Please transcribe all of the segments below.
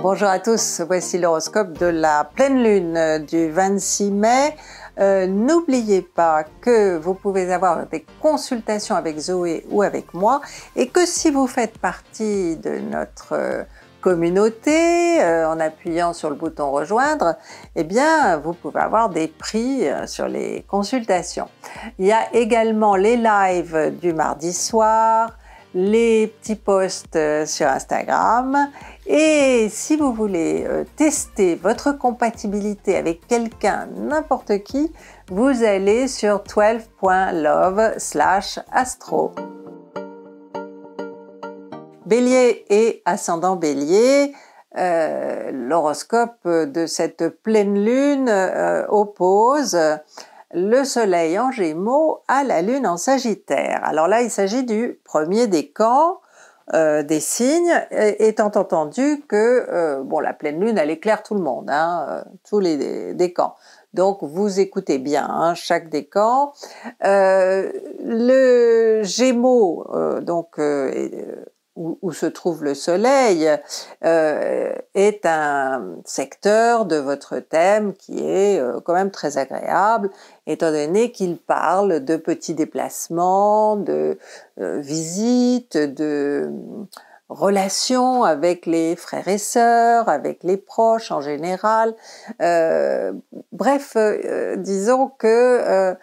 Bonjour à tous, voici l'horoscope de la pleine lune du 26 mai. Euh, n'oubliez pas que vous pouvez avoir des consultations avec Zoé ou avec moi et que si vous faites partie de notre euh, communauté euh, en appuyant sur le bouton rejoindre, eh bien vous pouvez avoir des prix sur les consultations. Il y a également les lives du mardi soir, les petits posts euh, sur Instagram. Et si vous voulez euh, tester votre compatibilité avec quelqu'un, n'importe qui, vous allez sur 12.love slash astro. Bélier et ascendant bélier, euh, l'horoscope de cette pleine lune oppose le Soleil en Gémeaux à la Lune en Sagittaire. Alors là, il s'agit du premier décan euh, des signes, étant entendu que euh, bon, la pleine Lune, elle éclaire tout le monde, hein, euh, tous les décans. Donc vous écoutez bien hein, chaque décan. Euh, le Gémeaux, euh, donc où, se trouve le soleil euh, est un secteur de votre thème qui est euh, quand même très agréable, étant donné qu'il parle de petits déplacements, de euh, visites, de relations avec les frères et sœurs, avec les proches en général. bref, disons que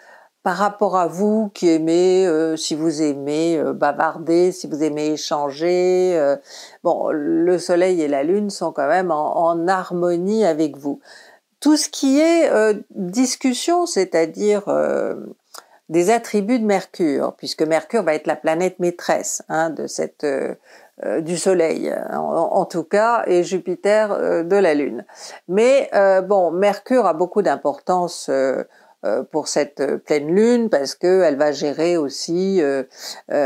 par rapport à vous qui aimez, euh, si vous aimez euh, bavarder, si vous aimez échanger, euh, bon, le Soleil et la Lune sont quand même en, harmonie avec vous. Tout ce qui est discussion, c'est-à-dire des attributs de Mercure, puisque Mercure va être la planète maîtresse hein, de cette du Soleil, hein, en, tout cas, et Jupiter de la Lune. Mais bon, Mercure a beaucoup d'importance euh, pour cette euh, pleine lune parce qu'elle va gérer aussi euh,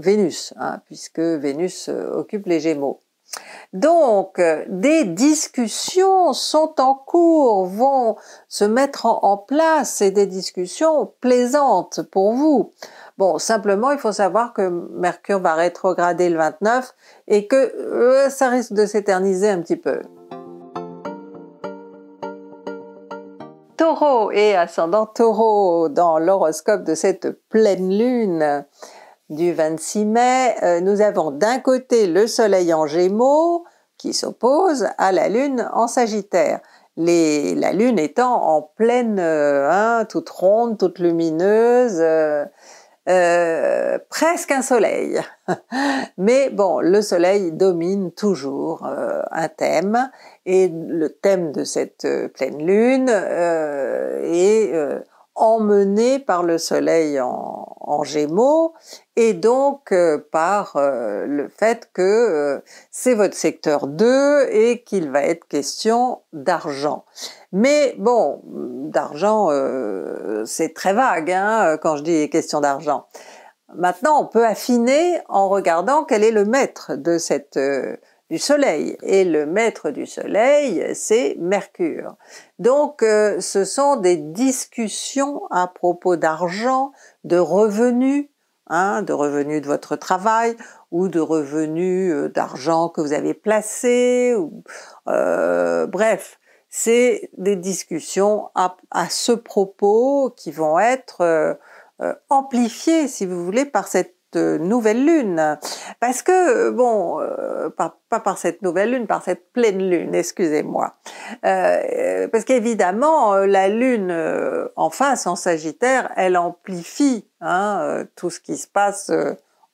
Vénus, hein, puisque Vénus occupe les Gémeaux. Donc, des discussions sont en cours, vont se mettre en, place et des discussions plaisantes pour vous. Bon, simplement, il faut savoir que Mercure va rétrograder le 29 et que ça risque de s'éterniser un petit peu. et ascendant taureau dans l'horoscope de cette pleine lune du 26 mai, euh, nous avons d'un côté le soleil en gémeaux qui s'oppose à la lune en sagittaire. Les, la lune étant en pleine, euh, hein, toute ronde, toute lumineuse, euh, presque un soleil. Mais bon, le soleil domine toujours un thème et le thème de cette euh, pleine lune euh, est euh, emmené par le soleil en, gémeaux et donc par le fait que c'est votre secteur 2 et qu'il va être question d'argent. Mais bon, d'argent, c'est très vague hein, quand je dis question d'argent. Maintenant, on peut affiner en regardant quel est le maître de cette du Soleil. Et le maître du Soleil, c'est Mercure. Donc euh, ce sont des discussions à propos d'argent, de revenus, hein, de revenus de votre travail ou de revenus euh, d'argent que vous avez placé, euh, bref. C'est des discussions à, ce propos qui vont être amplifiées, si vous voulez, par cette nouvelle lune. Parce que, bon, euh, pas, par cette nouvelle lune, par cette pleine lune, excusez-moi. Euh, parce qu'évidemment, euh, la lune en face, en Sagittaire, elle amplifie hein, tout ce qui se passe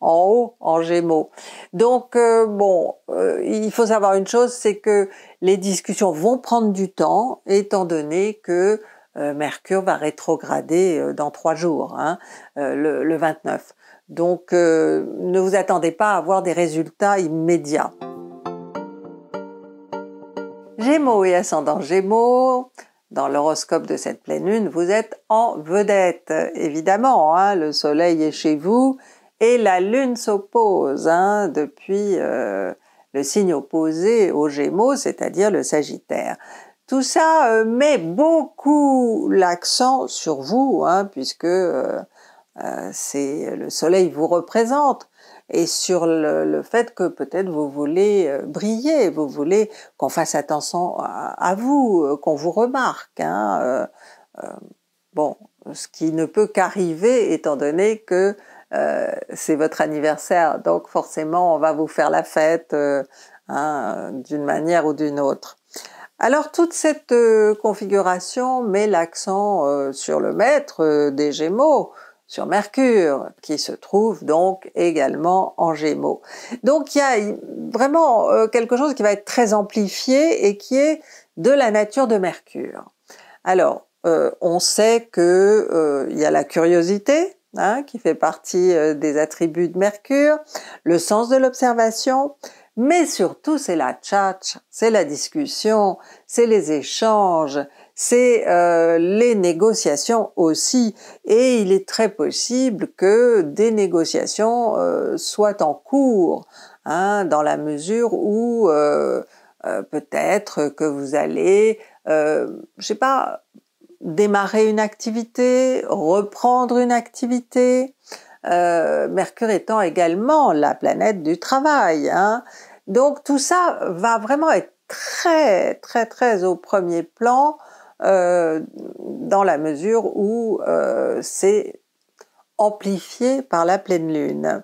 en haut, en gémeaux. Donc, bon, il faut savoir une chose, c'est que les discussions vont prendre du temps, étant donné que Mercure va rétrograder dans trois jours, hein, le 29. Donc euh, ne vous attendez pas à avoir des résultats immédiats. Gémeaux et ascendant Gémeaux, dans l'horoscope de cette pleine lune, vous êtes en vedette. Évidemment, hein. le soleil est chez vous et la lune s'oppose hein, depuis euh, le signe opposé au Gémeaux, c'est-à-dire le Sagittaire. Tout ça euh, met beaucoup l'accent sur vous, hein, puisque euh, c'est le soleil vous représente et sur le, fait que peut-être vous voulez euh, briller, vous voulez qu'on fasse attention à, vous, euh, qu'on vous remarque. Hein, bon, ce qui ne peut qu'arriver étant donné que c'est votre anniversaire, donc forcément on va vous faire la fête hein, d'une manière ou d'une autre. Alors toute cette configuration met l'accent sur le maître des Gémeaux, sur Mercure, qui se trouve donc également en Gémeaux. Donc il y a vraiment euh, quelque chose qui va être très amplifié et qui est de la nature de Mercure. Alors, euh, on sait qu'il euh, y a la curiosité, hein, qui fait partie des attributs de Mercure, le sens de l'observation, mais surtout c'est la chat, c'est la discussion, c'est les échanges, c'est euh, les négociations aussi. Et il est très possible que des négociations euh, soient en cours, hein, dans la mesure où euh, peut-être que vous allez, je sais pas, démarrer une activité, reprendre une activité. Mercure étant également la planète du travail. Hein. Donc tout ça va vraiment être très très très au premier plan euh, dans la mesure où euh, c'est amplifié par la pleine lune.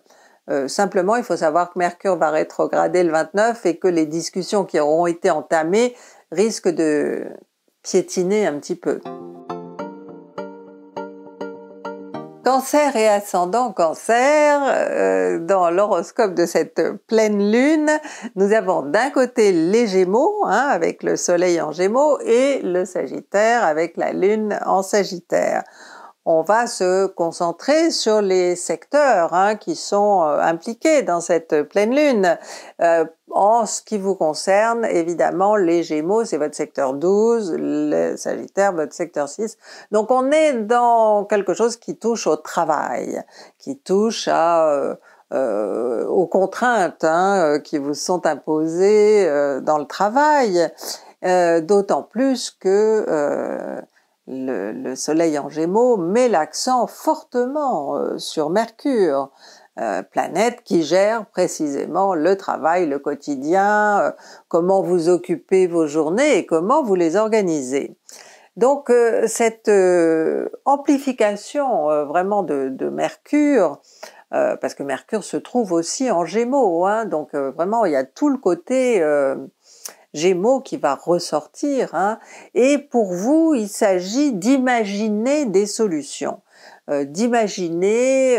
Euh, simplement, il faut savoir que Mercure va rétrograder le 29 et que les discussions qui auront été entamées risquent de piétiner un petit peu. cancer et ascendant cancer, euh, dans l'horoscope de cette pleine lune, nous avons d'un côté les gémeaux, hein, avec le soleil en gémeaux, et le sagittaire avec la lune en sagittaire. On va se concentrer sur les secteurs hein, qui sont euh, impliqués dans cette pleine lune. Euh, en ce qui vous concerne, évidemment, les Gémeaux, c'est votre secteur 12, les Sagittaires, votre secteur 6. Donc on est dans quelque chose qui touche au travail, qui touche euh, euh, aux contraintes hein, euh, qui vous sont imposées dans le travail, d'autant plus que le, Soleil en Gémeaux met l'accent fortement sur Mercure. Euh, planète qui gère précisément le travail, le quotidien, euh, comment vous occupez vos journées et comment vous les organisez. Donc euh, cette amplification vraiment de, Mercure, parce que Mercure se trouve aussi en Gémeaux, hein, donc vraiment il y a tout le côté Gémeaux qui va ressortir, hein. et pour vous il s'agit d'imaginer des solutions, d'imaginer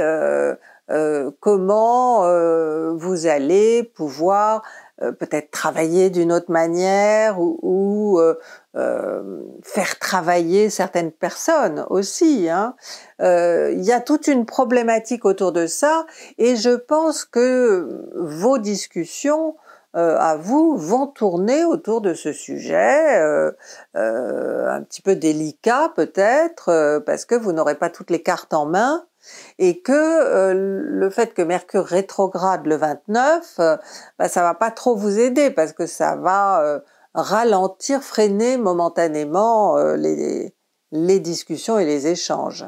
euh, comment euh, vous allez pouvoir euh, peut-être travailler d'une autre manière ou, faire travailler certaines personnes aussi. Hein. Il y a toute une problématique autour de ça et je pense que vos discussions à vous vont tourner autour de ce sujet, un petit peu délicat peut-être, parce que vous n'aurez pas toutes les cartes en main et que euh, le fait que Mercure rétrograde le 29, ça ne ça va pas trop vous aider parce que ça va euh, ralentir, freiner momentanément euh, les discussions et les échanges.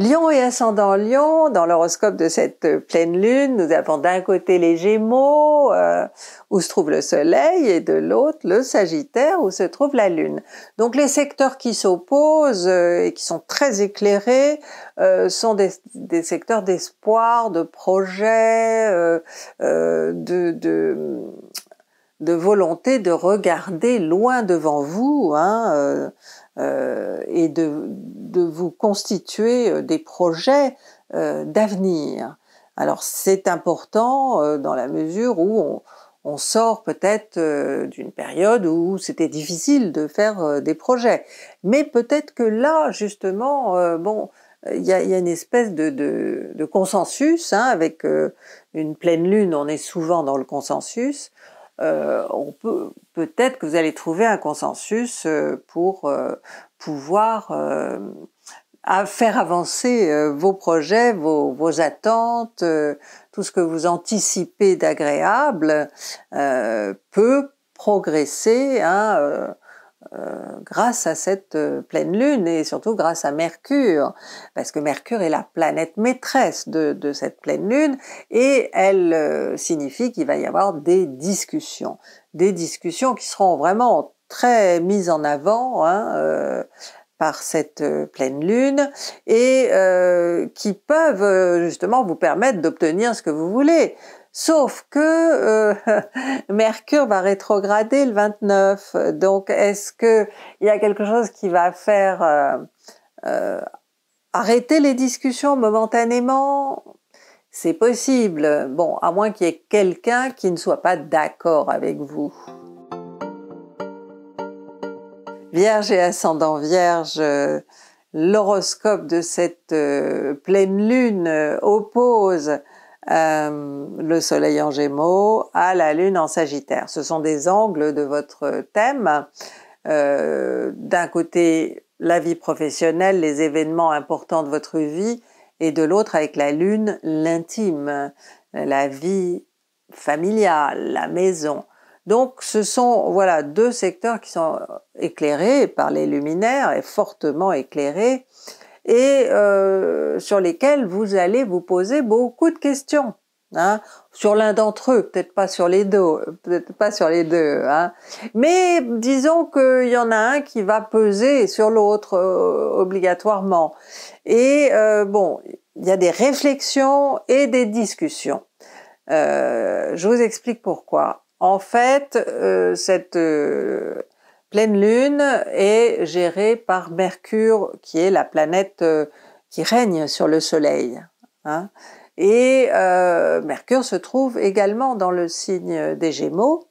Lion et ascendant Lion, dans l'horoscope de cette euh, pleine lune, nous avons d'un côté les Gémeaux, euh, où se trouve le Soleil, et de l'autre le Sagittaire, où se trouve la Lune. Donc les secteurs qui s'opposent euh, et qui sont très éclairés sont des, secteurs d'espoir, de projet, de, de volonté de regarder loin devant vous, hein, euh, et de, de, vous constituer euh, des projets euh, d'avenir. Alors c'est important dans la mesure où on, sort peut-être d'une période où c'était difficile de faire des projets. Mais peut-être que là, justement, bon, il y, a une espèce de, de, consensus, hein, avec une pleine lune, on est souvent dans le consensus. on peut, peut-être que vous allez trouver un consensus euh, pour euh, pouvoir euh, faire avancer vos projets, vos, attentes, tout ce que vous anticipez d'agréable peut progresser. Hein, euh, grâce à cette euh, pleine lune et surtout grâce à Mercure, parce que Mercure est la planète maîtresse de, cette pleine lune et elle euh, signifie qu'il va y avoir des discussions, des discussions qui seront vraiment très mises en avant hein, par cette pleine lune et qui peuvent justement vous permettre d'obtenir ce que vous voulez. Sauf que euh, Mercure va rétrograder le 29, donc est-ce qu'il y a quelque chose qui va faire euh, euh, arrêter les discussions momentanément C'est possible, bon, à moins qu'il y ait quelqu'un qui ne soit pas d'accord avec vous. Vierge et ascendant Vierge, l'horoscope de cette pleine lune oppose euh, le Soleil en Gémeaux à la Lune en Sagittaire. Ce sont des angles de votre thème. Euh, d'un côté, la vie professionnelle, les événements importants de votre vie, et de l'autre, avec la Lune, l'intime, la vie familiale, la maison. Donc ce sont voilà deux secteurs qui sont éclairés par les luminaires et fortement éclairés et euh, sur lesquels vous allez vous poser beaucoup de questions. Hein, sur l'un d'entre eux, peut-être pas sur les deux, peut-être pas sur les deux, hein. mais disons qu'il y en a un qui va peser sur l'autre euh, obligatoirement. Et euh, bon, il y a des réflexions et des discussions. Euh, je vous explique pourquoi. En fait, euh, cette euh, pleine lune est gérée par Mercure, qui est la planète euh, qui règne sur le Soleil. Hein. Et euh, Mercure se trouve également dans le signe des Gémeaux.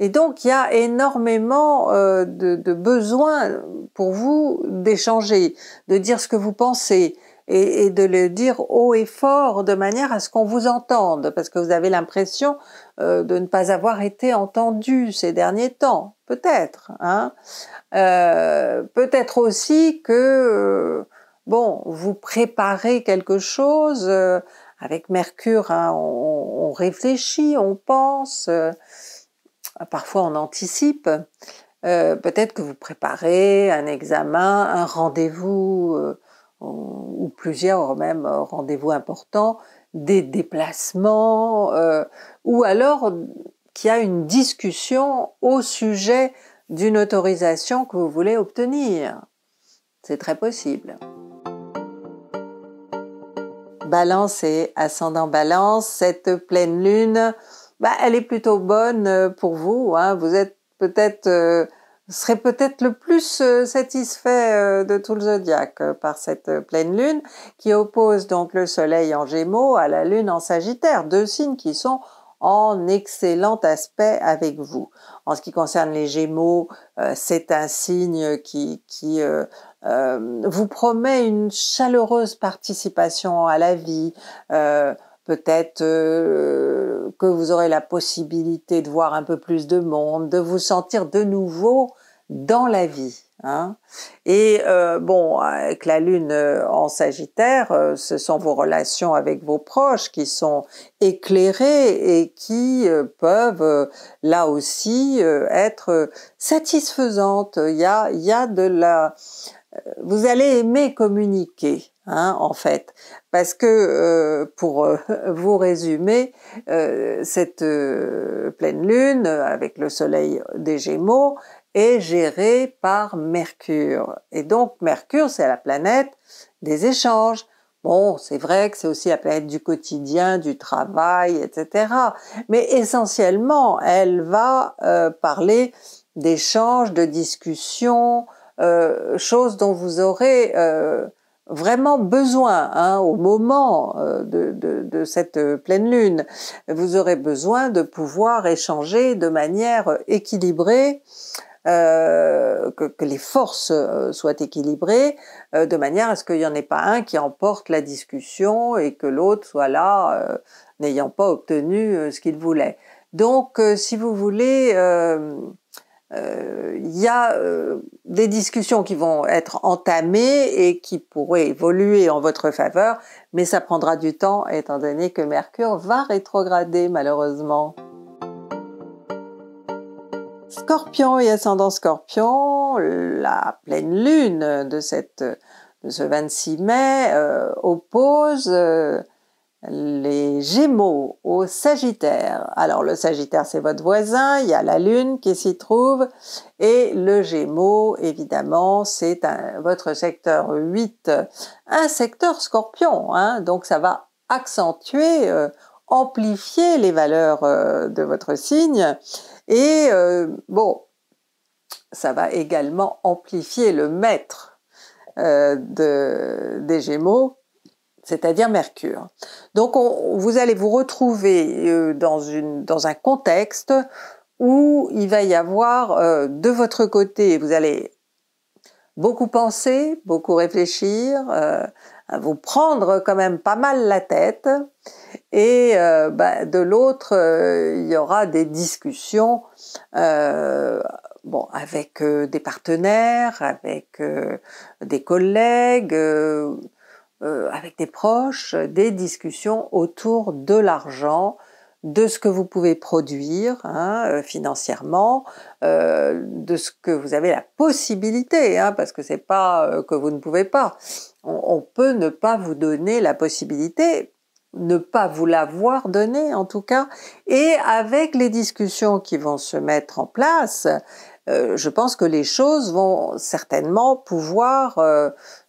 Et donc il y a énormément euh, de, de besoins pour vous d'échanger, de dire ce que vous pensez, et, de le dire haut et fort de manière à ce qu'on vous entende, parce que vous avez l'impression euh, de ne pas avoir été entendu ces derniers temps, peut-être. Hein. Euh, peut-être aussi que, euh, bon, vous préparez quelque chose avec Mercure, hein, on, réfléchit, on pense, parfois on anticipe. Peut-être que vous préparez un examen, un rendez-vous ou plusieurs même euh, rendez-vous importants, des déplacements, euh, ou alors qu'il y a une discussion au sujet d'une autorisation que vous voulez obtenir. C'est très possible. Balance et ascendant balance, cette pleine lune, bah, elle est plutôt bonne pour vous. Hein. Vous êtes peut-être euh, serait peut-être le plus euh, satisfait euh, de tout le zodiaque euh, par cette pleine lune qui oppose donc le soleil en gémeaux à la lune en sagittaire, deux signes qui sont en excellent aspect avec vous. En ce qui concerne les Gémeaux, c'est un signe qui, qui vous promet une chaleureuse participation à la vie. Peut-être que vous aurez la possibilité de voir un peu plus de monde, de vous sentir de nouveau dans la vie. Hein. Et euh, bon, avec la lune euh, en Sagittaire, euh, ce sont vos relations avec vos proches qui sont éclairées et qui peuvent là aussi être satisfaisantes. Il y a, il y a de la, vous allez aimer communiquer. Hein, en fait, parce que pour vous résumer, cette pleine lune avec le soleil des Gémeaux, est géré par Mercure. Et donc Mercure, c'est la planète des échanges. Bon, c'est vrai que c'est aussi la planète du quotidien, du travail, etc. Mais essentiellement, elle va euh, parler d'échanges, de discussions, euh, choses dont vous aurez euh, vraiment besoin hein, au moment de, de, de, cette pleine lune. Vous aurez besoin de pouvoir échanger de manière équilibrée euh, que, les forces euh, soient équilibrées, euh, de manière à ce qu'il n'y en ait pas un qui emporte la discussion et que l'autre soit là, n'ayant pas obtenu ce qu'il voulait. Donc, si vous voulez, il y a des discussions qui vont être entamées et qui pourraient évoluer en votre faveur, mais ça prendra du temps étant donné que Mercure va rétrograder malheureusement. Scorpion et ascendant Scorpion, la pleine lune de, cette, de ce 26 mai euh, oppose euh, les Gémeaux au Sagittaire. Alors le Sagittaire c'est votre voisin, il y a la lune qui s'y trouve et le Gémeaux évidemment c'est votre secteur 8, un secteur Scorpion, hein. donc ça va accentuer, euh, amplifier les valeurs de votre signe et euh, bon, ça va également amplifier le maître euh, des Gémeaux, c'est-à-dire Mercure. Donc vous allez vous retrouver euh, dans, un contexte où il va y avoir de votre côté, vous allez beaucoup penser, beaucoup réfléchir, vous prendre quand même pas mal la tête et euh, ben, de l'autre euh, il y aura des discussions euh, bon avec des partenaires avec des collègues avec des proches des discussions autour de l'argent de ce que vous pouvez produire hein, euh, financièrement, euh, de ce que vous avez la possibilité, hein, parce que c'est pas euh, que vous ne pouvez pas. On, peut ne pas vous donner la possibilité, ne pas vous l'avoir donnée en tout cas, et avec les discussions qui vont se mettre en place, je pense que les choses vont certainement pouvoir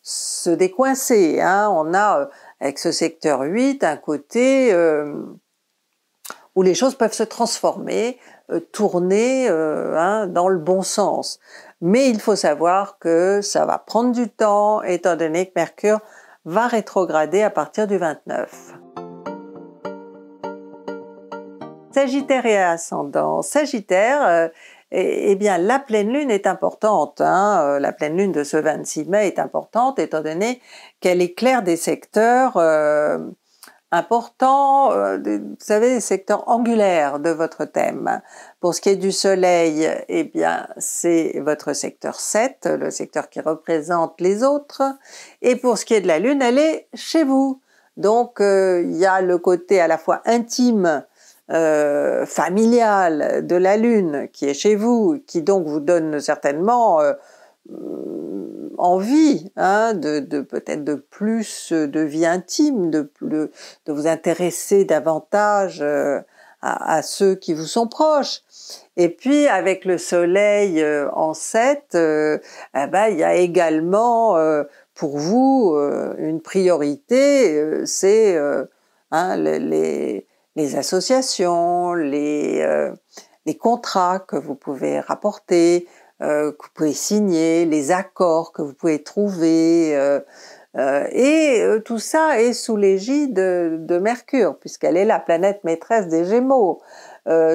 se décoincer. Hein. On a avec ce secteur 8 un côté où les choses peuvent se transformer, euh, tourner euh, hein, dans le bon sens. Mais il faut savoir que ça va prendre du temps, étant donné que Mercure va rétrograder à partir du 29. Sagittaire et ascendant. Sagittaire, euh, eh, eh, bien la pleine lune est importante. Hein. la pleine lune de ce 26 mai est importante étant donné qu'elle éclaire des secteurs important, euh, vous savez, des secteurs angulaires de votre thème. Pour ce qui est du soleil, eh bien, c'est votre secteur 7, le secteur qui représente les autres. Et pour ce qui est de la lune, elle est chez vous. Donc, euh, il y a le côté à la fois intime, euh, familial de la lune qui est chez vous, qui donc vous donne certainement envie hein, de, peut-être de plus de vie intime, de, vous intéresser davantage euh, à, ceux qui vous sont proches. Et puis avec le soleil euh, en 7, euh, eh ben, il y a également pour vous une priorité, c'est hein, les, associations, les contrats que vous pouvez rapporter, euh, que vous pouvez signer, les accords que vous pouvez trouver, euh, euh, et tout ça est sous l'égide de, Mercure, puisqu'elle est la planète maîtresse des Gémeaux.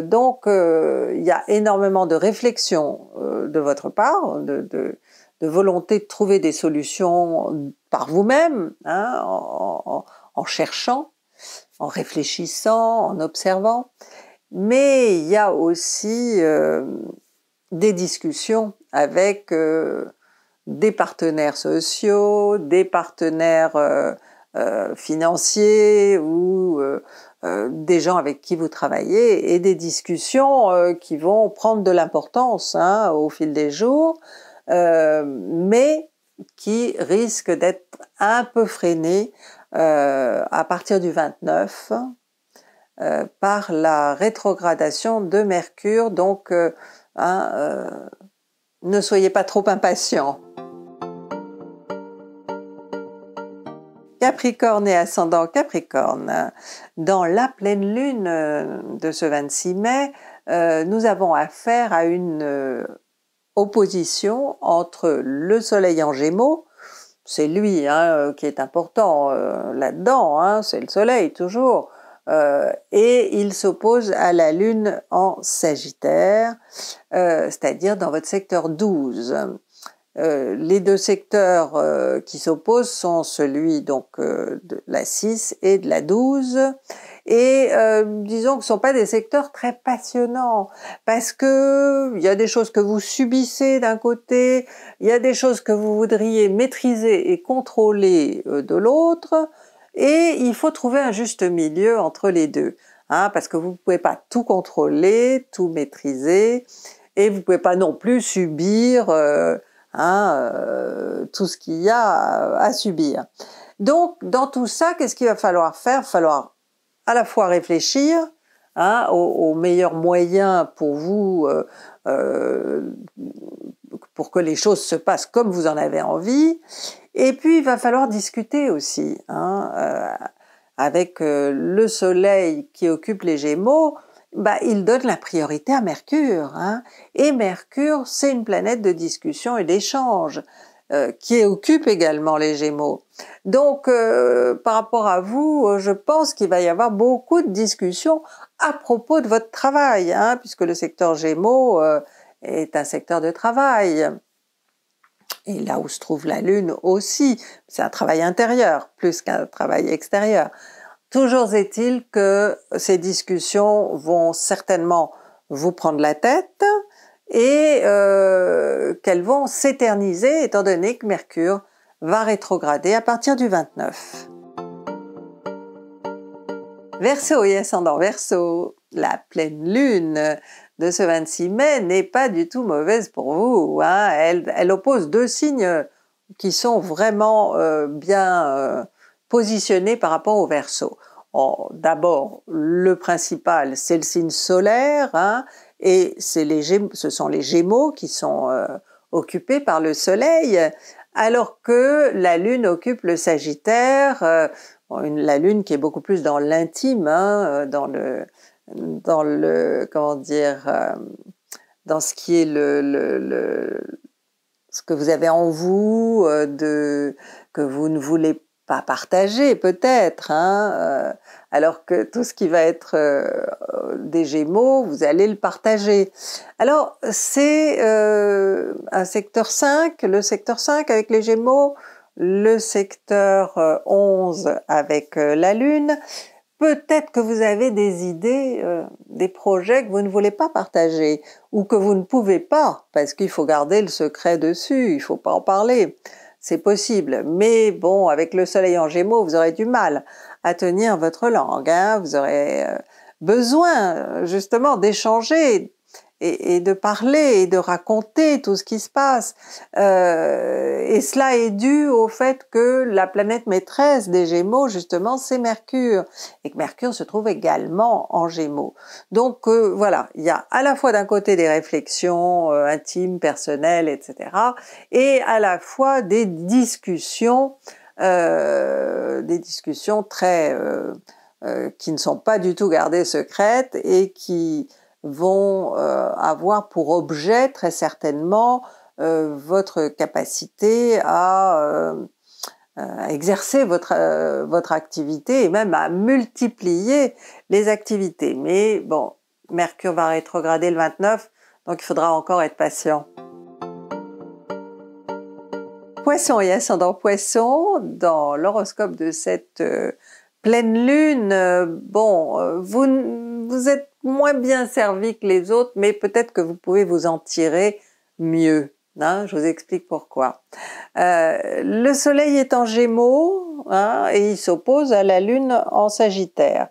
donc il y a énormément de réflexion de votre part, de, de, de, volonté de trouver des solutions par vous-même, hein, en, en, en cherchant, en réfléchissant, en observant mais il y a aussi euh, des discussions avec euh, des partenaires sociaux, des partenaires euh, euh, financiers ou des gens avec qui vous travaillez et des discussions qui vont prendre de l'importance hein, au fil des jours, mais qui risquent d'être un peu freinées à partir du 29 par la rétrogradation de Mercure. Donc Hein, euh, ne soyez pas trop impatients. Capricorne et ascendant Capricorne, dans la pleine lune euh, de ce 26 mai, euh, nous avons affaire à une opposition entre le soleil en gémeaux, c'est lui hein, qui est important là-dedans, hein, c'est le soleil toujours, euh, et il s'oppose à la Lune en Sagittaire, euh, c'est-à-dire dans votre secteur 12. Euh, les deux secteurs qui s'opposent sont celui donc de la 6 et de la 12 et disons que ce sont pas des secteurs très passionnants parce que il y a des choses que vous subissez d'un côté, il y a des choses que vous voudriez maîtriser et contrôler de l'autre. Et il faut trouver un juste milieu entre les deux, hein, parce que vous ne pouvez pas tout contrôler, tout maîtriser, et vous ne pouvez pas non plus subir euh, hein, euh, tout ce qu'il y a à, subir. Donc dans tout ça, qu'est-ce qu'il va falloir faire Il va falloir à la fois réfléchir hein, aux, meilleurs moyens pour vous euh, pour que les choses se passent comme vous en avez envie. Et puis, il va falloir discuter aussi. Hein, euh, avec euh, le soleil qui occupe les Gémeaux, bah, il donne la priorité à Mercure. Hein, et Mercure, c'est une planète de discussion et d'échange euh, qui occupe également les Gémeaux. Donc, par rapport à vous, je pense qu'il va y avoir beaucoup de discussions à propos de votre travail, hein, puisque le secteur Gémeaux est un secteur de travail. Et là où se trouve la Lune aussi, c'est un travail intérieur plus qu'un travail extérieur. Toujours est-il que ces discussions vont certainement vous prendre la tête et euh, qu'elles vont s'éterniser étant donné que Mercure va rétrograder à partir du 29. Verseau et ascendant Verseau, la pleine lune de ce 26 mai n'est pas du tout mauvaise pour vous. Hein. Elle, oppose deux signes qui sont vraiment euh, bien euh, positionnés par rapport au verso. D'abord, le principal, c'est le signe solaire, hein, et ce sont les Gémeaux qui sont euh, occupés par le Soleil, alors que la Lune occupe le Sagittaire, la Lune qui est beaucoup plus dans l'intime, hein, dans le dans le comment dire euh, dans ce qui est le, ce que vous avez en vous euh, de que vous ne voulez pas partager peut-être hein, euh, alors que tout ce qui va être des Gémeaux vous allez le partager alors c'est un secteur 5 le secteur 5 avec les Gémeaux le secteur 11 avec la Lune peut-être que vous avez des idées, euh, des projets que vous ne voulez pas partager ou que vous ne pouvez pas parce qu'il faut garder le secret dessus, il ne faut pas en parler. C'est possible, mais bon, avec le soleil en gémeaux, vous aurez du mal à tenir votre langue, hein. vous aurez euh, besoin euh, justement d'échanger, et, de parler et de raconter tout ce qui se passe. Euh, et cela est dû au fait que la planète maîtresse des Gémeaux, justement, c'est Mercure, et que Mercure se trouve également en Gémeaux. Donc euh, voilà, il y a à la fois d'un côté des réflexions euh, intimes, personnelles, etc., et à la fois des discussions, des discussions très qui ne sont pas du tout gardées secrètes et qui vont euh, avoir pour objet très certainement euh, votre capacité à, euh, exercer votre, votre activité et même à multiplier les activités. Mais bon, Mercure va rétrograder le 29, donc il faudra encore être patient. Poisson et ascendant Poisson, dans l'horoscope de cette pleine lune, bon, vous, vous êtes moins bien servi que les autres, mais peut-être que vous pouvez vous en tirer mieux. Hein, je vous explique pourquoi. Euh, le soleil est en gémeaux hein, et il s'oppose à la lune en sagittaire.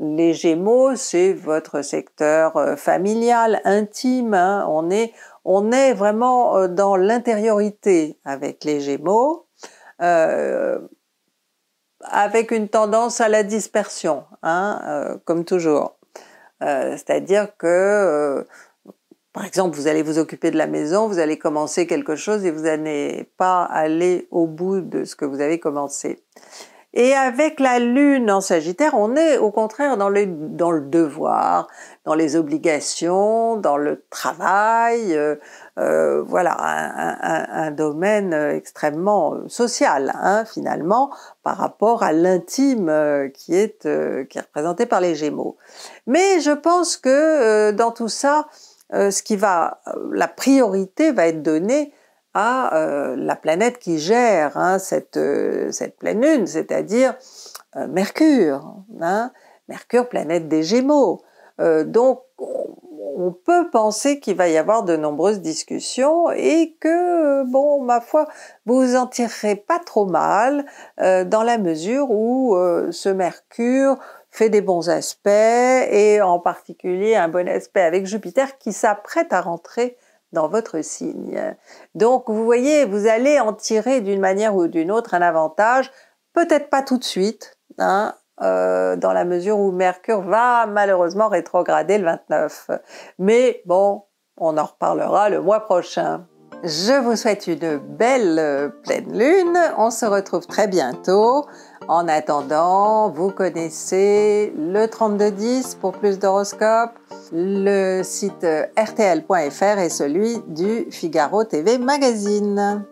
Les gémeaux, c'est votre secteur euh, familial, intime. Hein, on, est, vraiment euh, dans l'intériorité avec les gémeaux, avec une tendance à la dispersion, comme toujours. Euh, c'est-à-dire que euh, par exemple, vous allez vous occuper de la maison, vous allez commencer quelque chose et vous n'allez pas aller au bout de ce que vous avez commencé. Et avec la lune en Sagittaire, on est au contraire dans, le devoir, dans les obligations, dans le travail, euh, euh, voilà, un, domaine euh, extrêmement social hein, finalement par rapport à l'intime qui, est qui est représenté par les Gémeaux. Mais je pense que dans tout ça, ce qui va, la priorité va être donnée à euh, la planète qui gère hein, euh, cette, pleine lune, c'est-à-dire euh, Mercure. Hein, Mercure, planète des Gémeaux. donc on peut penser qu'il va y avoir de nombreuses discussions et que, bon, ma foi, vous vous en tirerez pas trop mal dans la mesure où ce Mercure fait des bons aspects et en particulier un bon aspect avec Jupiter qui s'apprête à rentrer dans votre signe. Donc vous voyez, vous allez en tirer d'une manière ou d'une autre un avantage, peut-être pas tout de suite, hein, euh, dans la mesure où Mercure va malheureusement rétrograder le 29. Mais bon, on en reparlera le mois prochain. Je vous souhaite une belle euh, pleine lune. On se retrouve très bientôt. En attendant, vous connaissez le 32-10 pour plus d'horoscopes le site rtl.fr euh, est celui du Figaro TV Magazine.